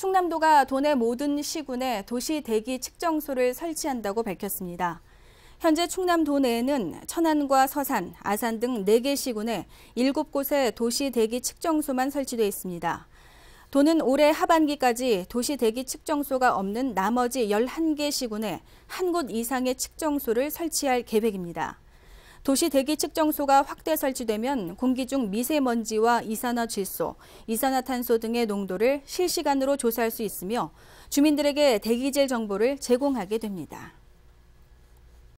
충남도가 도내 모든 시군에 도시 대기 측정소를 설치한다고 밝혔습니다. 현재 충남도 내에는 천안과 서산, 아산 등 4개 시군에 7곳에 도시 대기 측정소만 설치돼 있습니다. 도는 올해 하반기까지 도시 대기 측정소가 없는 나머지 11개 시군에 한 곳 이상의 측정소를 설치할 계획입니다. 도시 대기 측정소가 확대 설치되면 공기 중 미세먼지와 이산화질소, 이산화탄소 등의 농도를 실시간으로 조사할 수 있으며 주민들에게 대기질 정보를 제공하게 됩니다.